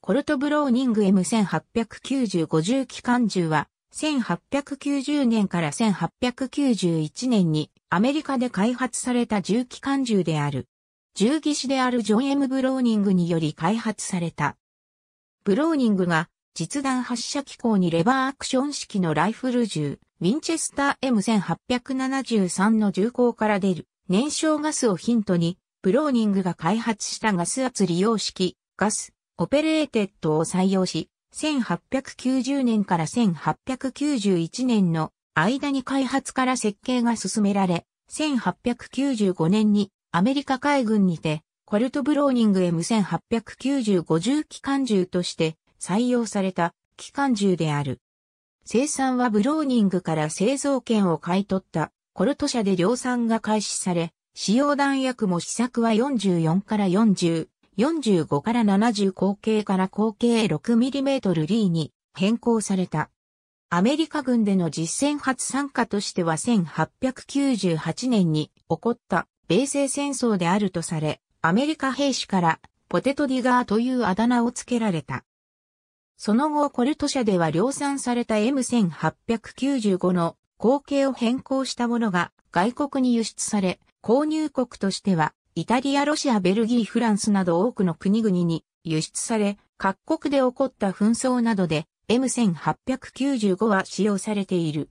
コルトブローニング m 1 8 9 5 0機関銃は、1890年から1891年にアメリカで開発された銃機関銃である。銃技師であるジョン・ M・ ブローニングにより開発された。ブローニングが実弾発射機構にレバーアクション式のライフル銃、ウィンチェスター M1873 の銃口から出る燃焼ガスをヒントに、ブローニングが開発したガス圧利用式、ガスオペレーテッドを採用し、1890年から1891年の間に開発から設計が進められ、1895年にアメリカ海軍にて、コルトブローニング m 1 8 9 5重機関銃として採用された機関銃である。生産はブローニングから製造権を買い取ったコルト社で量産が開始され、使用弾薬も試作は44から40 45から70口径から口径 6mm リーに変更された。アメリカ軍での実戦初参加としては1898年に起こった米西戦争であるとされ、アメリカ兵士からポテトディガーというあだ名を付けられた。その後コルト社では量産された M1895 の口径を変更したものが外国に輸出され、購入国としてはイタリア、ロシア、ベルギー、フランスなど多くの国々に輸出され、各国で起こった紛争などで M1895 は使用されている。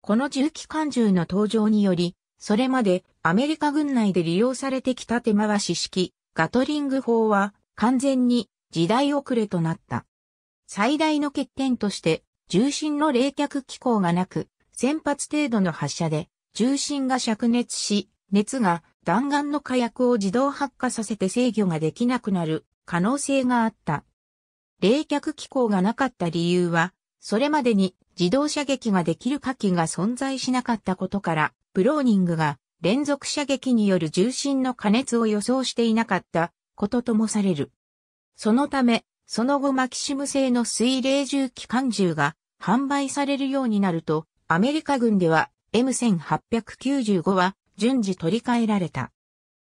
この重機関銃の登場により、それまでアメリカ軍内で利用されてきた手回し式ガトリング砲は完全に時代遅れとなった。最大の欠点として重心の冷却機構がなく、1000発程度の発射で重心が灼熱し、熱が弾丸の火薬を自動発火させて制御ができなくなる可能性があった。冷却機構がなかった理由は、それまでに自動射撃ができる火器が存在しなかったことから、ブローニングが連続射撃による重心の加熱を予想していなかったことともされる。そのため、その後マキシム製の水冷重機関銃が販売されるようになると、アメリカ軍では M1895 は順次取り替えられた。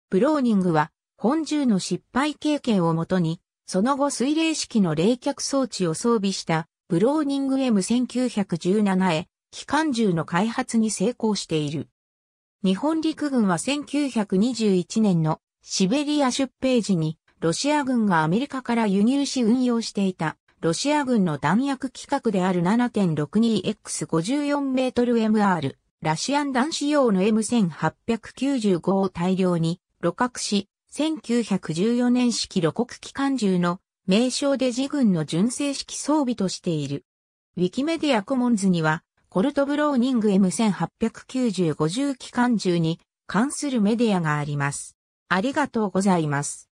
ブローニングは、本銃の失敗経験をもとに、その後水冷式の冷却装置を装備したブローニング M1917A 機関銃の開発に成功している。日本陸軍は1921年のシベリア出兵時にロシア軍がアメリカから輸入し運用していたロシア軍の弾薬規格である 7.62X54 メートル MR ラシアン弾子用の M1895 を大量に露獲し、1914年式露国機関銃の名称で自軍の純正式装備としている。ウィキメディアコモンズには、コルトブローニング M1890 50機関銃に関するメディアがあります。ありがとうございます。